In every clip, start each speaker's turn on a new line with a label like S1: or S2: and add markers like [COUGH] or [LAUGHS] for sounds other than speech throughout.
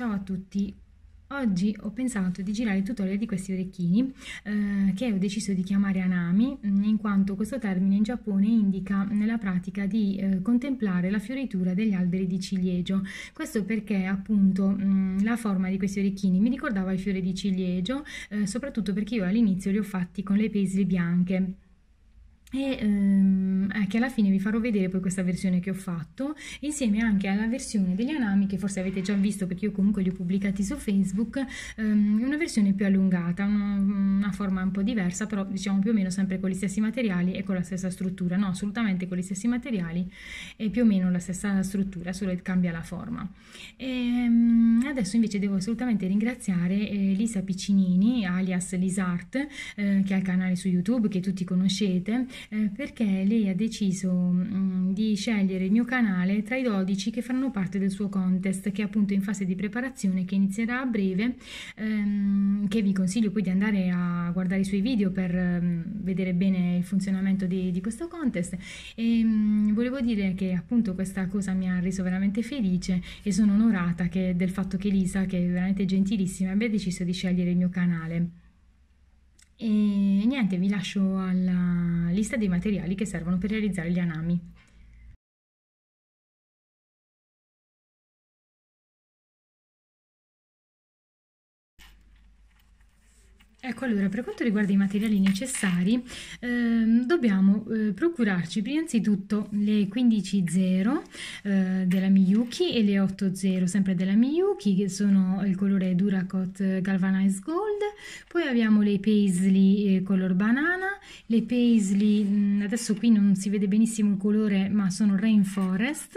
S1: Ciao a tutti! Oggi ho pensato di girare il tutorial di questi orecchini eh, che ho deciso di chiamare Anami in quanto questo termine in Giappone indica la pratica di eh, contemplare la fioritura degli alberi di ciliegio questo perché appunto mh, mm, la forma di questi orecchini mi ricordava il fiore di ciliegio eh, soprattutto perché io all'inizio li ho fatti con le pesle bianche e ehm, anche alla fine vi farò vedere poi questa versione che ho fatto insieme anche alla versione degli anami che forse avete già visto perché io comunque li ho pubblicati su Facebook ehm, una versione più allungata una, una, forma un po' diversa però diciamo più o meno sempre con gli stessi materiali e con la stessa struttura no assolutamente con gli stessi materiali e più o meno la stessa struttura solo cambia la forma e, ehm, adesso invece devo assolutamente ringraziare eh, Lisa Piccinini alias Lisart eh, che ha il canale su YouTube che tutti conoscete eh, perché lei ha deciso mh, mm, di scegliere il mio canale tra i 12 che faranno parte del suo contest che è appunto in fase di preparazione che inizierà a breve ehm, che vi consiglio poi di andare a guardare i suoi video per ehm, vedere bene il funzionamento di, di questo contest e mh, mm, volevo dire che appunto questa cosa mi ha reso veramente felice e sono onorata che, del fatto che Lisa che è veramente gentilissima abbia deciso di scegliere il mio canale e niente, vi lascio alla lista dei materiali che servono per realizzare gli anami. Ecco allora, per quanto riguarda i materiali necessari, ehm, dobbiamo eh, procurarci innanzitutto le 15.0 eh, della Miyuki e le 8.0 sempre della Miyuki, che sono il colore Duracot Galvanized Gold, poi abbiamo le paisley eh, color banana, le paisley, mh, mm, adesso qui non si vede benissimo il colore, ma sono Rainforest,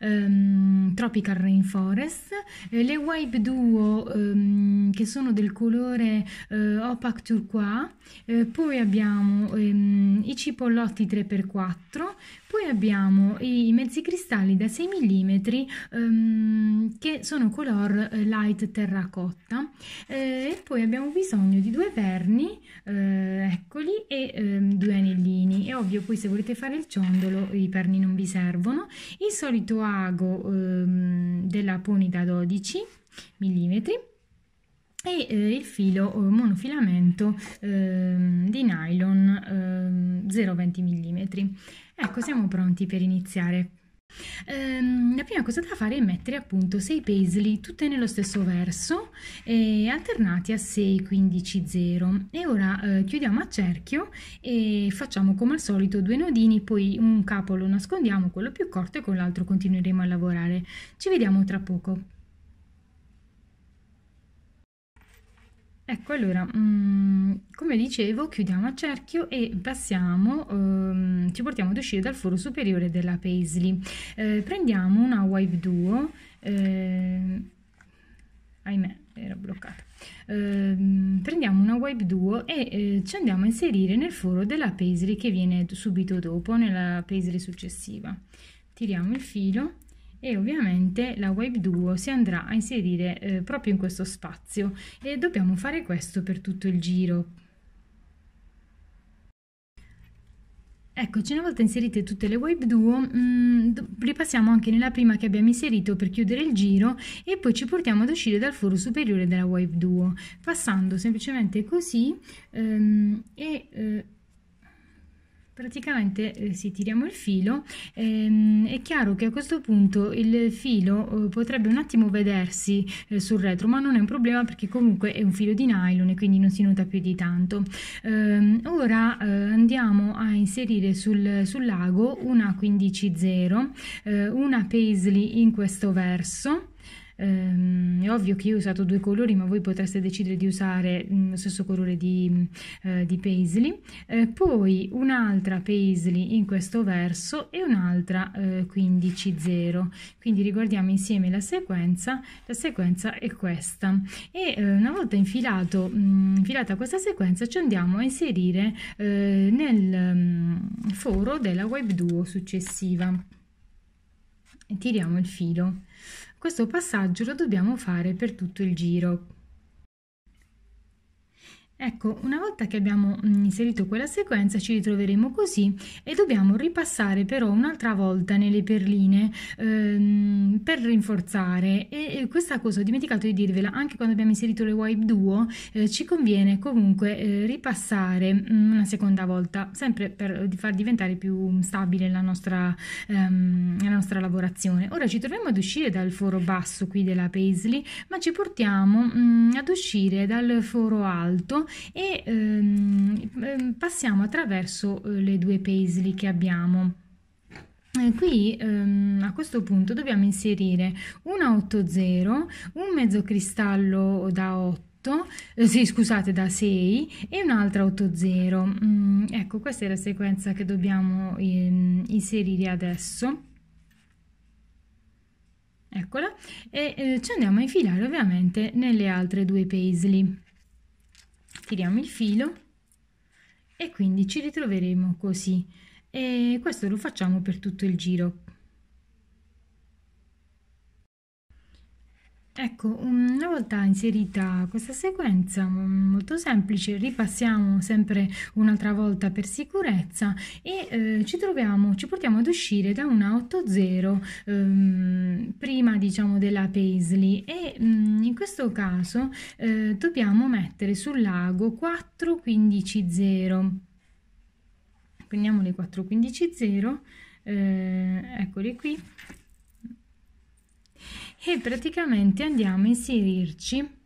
S1: ehm, Tropical Rainforest, eh, le Wipe Duo ehm, che sono del colore eh, eh, Opac Turquoise, eh, poi abbiamo ehm, i cipollotti 3x4, poi abbiamo i mezzi cristalli da 6 mm ehm, che sono color eh, light terracotta eh, e poi abbiamo bisogno di due verni, eh, eccoli, e ehm, due anellini. È ovvio poi se volete fare il ciondolo i perni non vi servono. Il solito ago ehm, della da 12 mm e eh, il filo eh, monofilamento ehm, di nylon 0,20 ehm, mm. Ecco, siamo pronti per iniziare. Ehm, la prima cosa da fare è mettere appunto 6 pesli tutte nello stesso verso e alternati a 6 15 0 e ora eh, chiudiamo a cerchio e facciamo come al solito due nodini poi un capo lo nascondiamo quello più corto e con l'altro continueremo a lavorare ci vediamo tra poco Ecco, allora, mh, mm, come dicevo, chiudiamo a cerchio e passiamo, ehm, ci portiamo ad uscire dal foro superiore della Paisley. Eh, prendiamo una Wipe Duo, eh, ahimè, era bloccata. Eh, prendiamo una Wipe Duo e eh, ci andiamo a inserire nel foro della Paisley che viene subito dopo, nella Paisley successiva. Tiriamo il filo e ovviamente la Wave Duo si andrà a inserire eh, proprio in questo spazio e dobbiamo fare questo per tutto il giro. Eccoci, una volta inserite tutte le Wave Duo, mh, mm, ripassiamo anche nella prima che abbiamo inserito per chiudere il giro e poi ci portiamo ad uscire dal foro superiore della Wave Duo, passando semplicemente così ehm, e... Eh, praticamente eh, tiriamo il filo, ehm, è chiaro che a questo punto il filo eh, potrebbe un attimo vedersi eh, sul retro, ma non è un problema perché comunque è un filo di nylon e quindi non si nota più di tanto. Ehm, ora eh, andiamo a inserire sul, sul lago una 15.0, eh, una paisley in questo verso ehm, è ovvio che io ho usato due colori, ma voi potreste decidere di usare mh, mm, lo stesso colore di, mm, eh, di paisley. Eh, poi un'altra paisley in questo verso e un'altra eh, 15-0. Quindi riguardiamo insieme la sequenza. La sequenza è questa. E eh, una volta infilato, mh, mm, infilata questa sequenza, ci andiamo a inserire eh, nel mh, foro della web duo successiva. E tiriamo il filo questo passaggio lo dobbiamo fare per tutto il giro. Ecco, una volta che abbiamo mm, inserito quella sequenza ci ritroveremo così e dobbiamo ripassare però un'altra volta nelle perline ehm, per rinforzare e, e, questa cosa ho dimenticato di dirvela anche quando abbiamo inserito le wipe duo eh, ci conviene comunque eh, ripassare mh, mm, una seconda volta sempre per far diventare più stabile la nostra, ehm, la nostra lavorazione. Ora ci troviamo ad uscire dal foro basso qui della Paisley ma ci portiamo mh, mm, ad uscire dal foro alto e ehm, ehm, passiamo attraverso eh, le due paisley che abbiamo eh, qui ehm, a questo punto dobbiamo inserire una 80 un mezzo cristallo da 8 eh, sì, scusate, da 6 e un'altra 80. Mm, ecco, questa è la sequenza che dobbiamo ehm, inserire adesso. Eccola, e ci andiamo a infilare ovviamente nelle altre due paisley tiriamo il filo e quindi ci ritroveremo così e questo lo facciamo per tutto il giro Ecco, una volta inserita questa sequenza mm, molto semplice, ripassiamo sempre un'altra volta per sicurezza e eh, ci troviamo, ci portiamo ad uscire da una 8.0 ehm, prima diciamo della Paisley e mh, mm, in questo caso eh, dobbiamo mettere sul lago 4.15.0. Prendiamo le 4.15.0, eh, eccole qui e praticamente andiamo a inserirci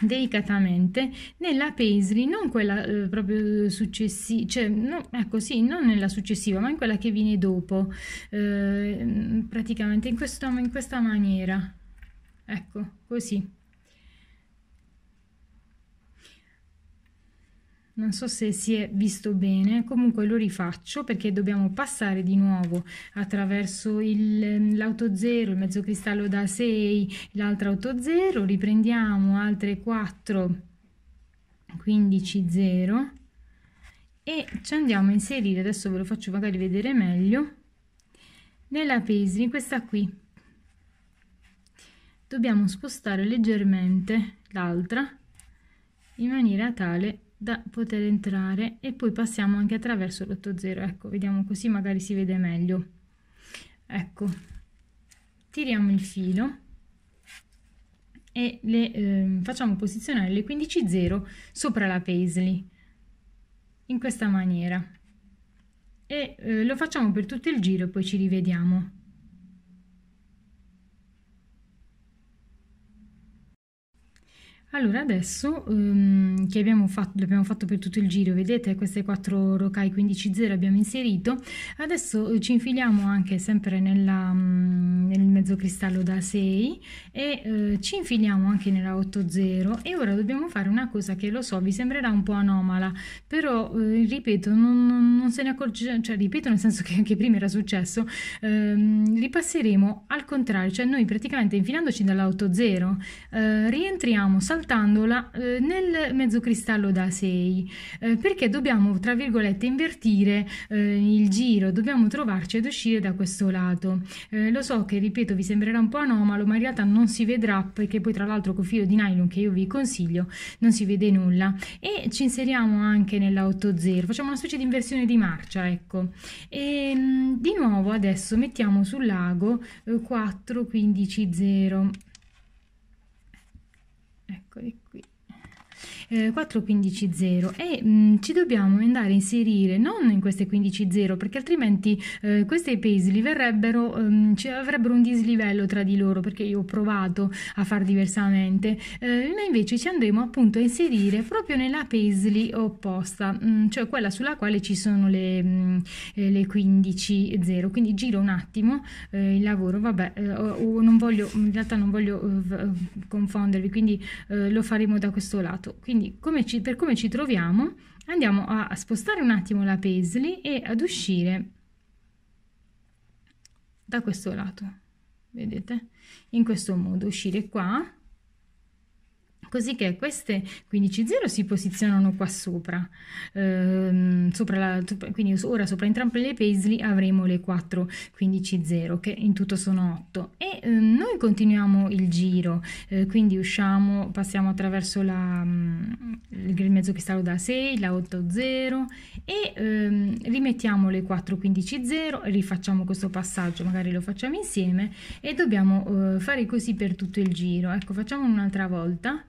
S1: delicatamente nella paisley non quella eh, proprio successiva cioè no, ecco sì non nella successiva ma in quella che viene dopo eh, praticamente in, questo, in questa maniera ecco così non so se si è visto bene, comunque lo rifaccio perché dobbiamo passare di nuovo attraverso l'auto 0, il mezzo cristallo da 6, l'altra auto 0, riprendiamo altre 4, 15, 0 e ci andiamo a inserire, adesso ve lo faccio magari vedere meglio, nella pastry, questa qui. Dobbiamo spostare leggermente l'altra in maniera tale che da poter entrare e poi passiamo anche attraverso l'80 ecco vediamo così magari si vede meglio ecco tiriamo il filo e le eh, facciamo posizionare le 15.0 sopra la paisley in questa maniera e eh, lo facciamo per tutto il giro poi ci rivediamo Allora, adesso ehm, che abbiamo fatto, l'abbiamo fatto per tutto il giro, vedete queste 4 rocai 15-0 abbiamo inserito, adesso eh, ci infiliamo anche sempre nella, mm, nel mezzo cristallo da 6 e eh, ci infiliamo anche nella 8-0 e ora dobbiamo fare una cosa che lo so vi sembrerà un po' anomala, però eh, ripeto non, non, non se ne accorge, cioè ripeto nel senso che anche prima era successo, ehm, ripasseremo al contrario, cioè noi praticamente infilandoci dalla 8-0 eh, rientriamo, saltiamo saltandola eh, nel mezzo cristallo da 6 eh, perché dobbiamo tra virgolette invertire eh, il giro dobbiamo trovarci ad uscire da questo lato lo so che ripeto vi sembrerà un po' anomalo ma in realtà non si vedrà perché poi tra l'altro con filo di nylon che io vi consiglio non si vede nulla e ci inseriamo anche nella 8 0 facciamo una specie di inversione di marcia ecco e ehm, di nuovo adesso mettiamo sul lago 4 15 0 eccoli eh, 4.15.0 e mh, mm, ci dobbiamo andare a inserire non in queste 15.0 perché altrimenti eh, queste paisley verrebbero, um, avrebbero un dislivello tra di loro perché io ho provato a far diversamente, eh, ma invece ci andremo appunto a inserire proprio nella paisley opposta, mh, mm, cioè quella sulla quale ci sono le, mh, eh, le 15.0, quindi giro un attimo eh, il lavoro, vabbè, eh, o, o non voglio, in realtà non voglio confondervi, quindi lo faremo da questo lato. Quindi, quindi come ci, per come ci troviamo andiamo a spostare un attimo la paisley e ad uscire da questo lato, vedete? In questo modo, uscire qua Così che queste 15.0 si posizionano qua sopra, ehm, sopra la, quindi ora sopra entrambe le paisley avremo le 4 15.0 che in tutto sono 8 e ehm, noi continuiamo il giro, eh, quindi usciamo, passiamo attraverso la, mh, mm, il mezzo che cristallo da 6, la 8.0 e ehm, rimettiamo le 4 15.0, rifacciamo questo passaggio, magari lo facciamo insieme e dobbiamo eh, fare così per tutto il giro. Ecco, facciamo un'altra volta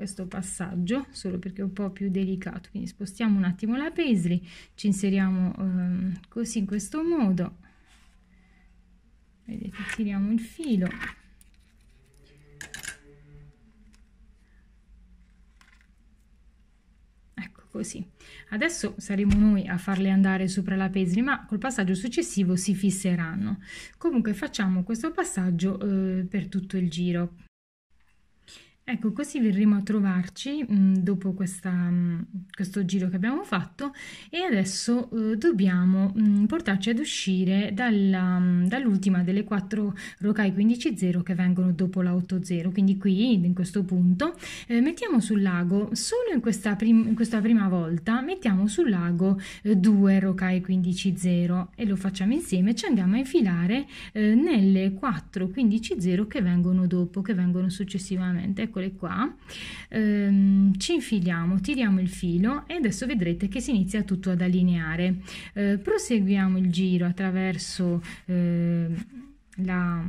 S1: questo passaggio solo perché è un po' più delicato quindi spostiamo un attimo la paisley ci inseriamo ehm, così in questo modo vedete tiriamo il filo ecco così adesso saremo noi a farle andare sopra la paisley ma col passaggio successivo si fisseranno comunque facciamo questo passaggio eh, per tutto il giro Ecco, così verremo a trovarci mh, mm, dopo questa, mh, mm, questo giro che abbiamo fatto e adesso eh, dobbiamo mh, mm, portarci ad uscire dalla, dall'ultima delle quattro rocai 15.0 che vengono dopo la 8.0, quindi qui in questo punto eh, mettiamo sul lago, solo in questa, prim in questa prima volta mettiamo sul lago eh, due rocai 15.0 e lo facciamo insieme, ci andiamo a infilare eh, nelle 4 15.0 che vengono dopo, che vengono successivamente. Ecco, eccole qua, ehm, ci infiliamo, tiriamo il filo e adesso vedrete che si inizia tutto ad allineare. Eh, proseguiamo il giro attraverso eh, la,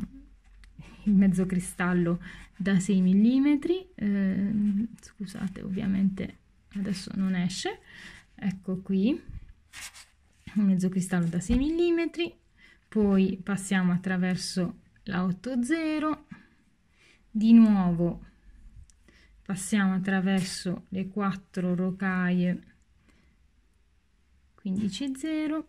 S1: il mezzo cristallo da 6 mm, eh, scusate ovviamente adesso non esce, ecco qui, un mezzo cristallo da 6 mm, poi passiamo attraverso la 80 di nuovo passiamo attraverso le quattro rocaie 15 0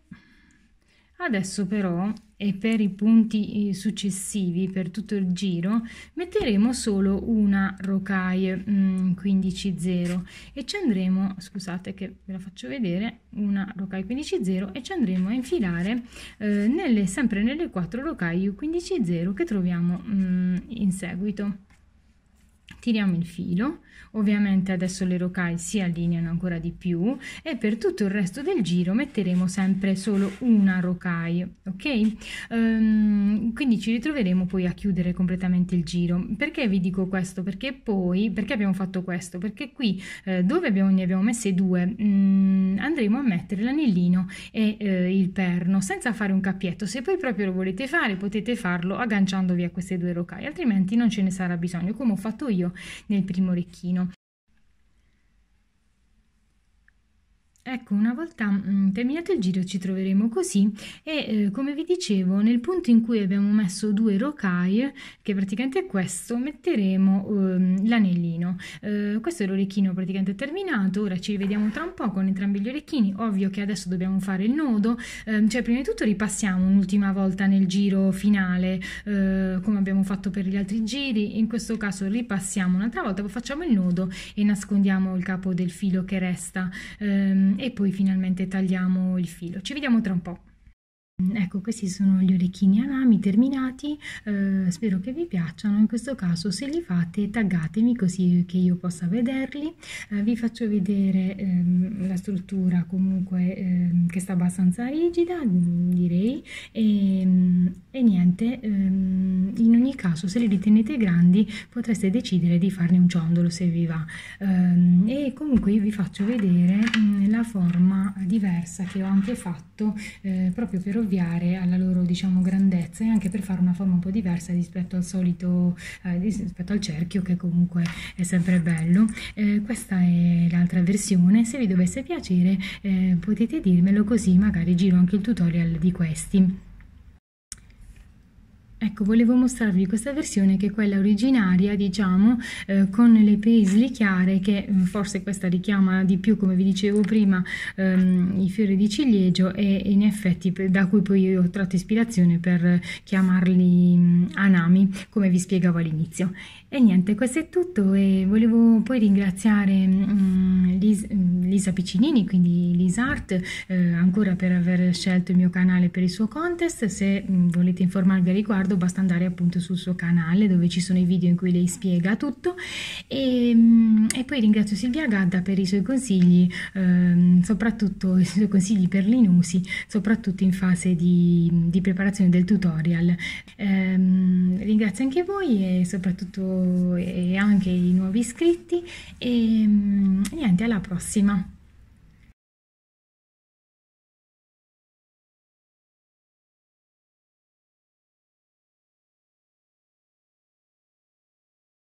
S1: adesso però e per i punti eh, successivi per tutto il giro metteremo solo una rocaie 15 mm, 0 e ci andremo scusate che ve la faccio vedere una rocaie 15 0 e ci andremo a infilare eh, nelle sempre nelle quattro rocaie 15 0 che troviamo mh, mm, in seguito tiriamo il filo, ovviamente adesso le rocaie si allineano ancora di più e per tutto il resto del giro metteremo sempre solo una rocaia, ok? Um, quindi ci ritroveremo poi a chiudere completamente il giro. Perché vi dico questo? Perché poi, perché abbiamo fatto questo? Perché qui eh, dove abbiamo, ne abbiamo messe due mh, mm, andremo a mettere l'anellino e eh, il perno senza fare un cappietto. Se poi proprio lo volete fare potete farlo agganciandovi a queste due rocaie, altrimenti non ce ne sarà bisogno come ho fatto io nel primo orecchino. Ecco, una volta mm, terminato il giro ci troveremo così e eh, come vi dicevo nel punto in cui abbiamo messo due rocaille, che praticamente è questo, metteremo ehm, l'anellino. Eh, questo è l'orecchino praticamente terminato, ora ci rivediamo tra un po' con entrambi gli orecchini, ovvio che adesso dobbiamo fare il nodo, eh, cioè prima di tutto ripassiamo un'ultima volta nel giro finale eh, come abbiamo fatto per gli altri giri, in questo caso ripassiamo un'altra volta, poi facciamo il nodo e nascondiamo il capo del filo che resta. Ehm, e poi finalmente tagliamo il filo. Ci vediamo tra un po'. Mm, ecco, questi sono gli orecchini a lami terminati, eh, spero che vi piacciono, in questo caso se li fate taggatemi così che io possa vederli, eh, vi faccio vedere ehm, la struttura comunque ehm, che sta abbastanza rigida direi e, ehm, e niente, ehm, in ogni caso se li ritenete grandi potreste decidere di farne un ciondolo se vi va ehm, e comunque vi faccio vedere mh, mm, la forma diversa che ho anche fatto eh, proprio per provviare alla loro diciamo grandezza e anche per fare una forma un po' diversa rispetto al solito eh, rispetto al cerchio che comunque è sempre bello eh, questa è l'altra versione se vi dovesse piacere eh, potete dirmelo così magari giro anche il tutorial di questi Ecco, volevo mostrarvi questa versione che è quella originaria, diciamo, eh, con le paisley chiare, che forse questa richiama di più, come vi dicevo prima, ehm, i fiori di ciliegio e in effetti da cui poi io ho tratto ispirazione per chiamarli mh, anami, come vi spiegavo all'inizio. E niente, questo è tutto e volevo poi ringraziare mh, Lis Lisa Piccinini, quindi Lisart, eh, ancora per aver scelto il mio canale per il suo contest. Se mh, volete informarvi a riguardo, riguardo basta andare appunto sul suo canale dove ci sono i video in cui lei spiega tutto e, ehm, e poi ringrazio Silvia Gadda per i suoi consigli ehm, soprattutto [LAUGHS] i suoi consigli per l'inusi soprattutto in fase di, di preparazione del tutorial ehm, ringrazio anche voi e soprattutto e anche i nuovi iscritti ehm, e niente alla prossima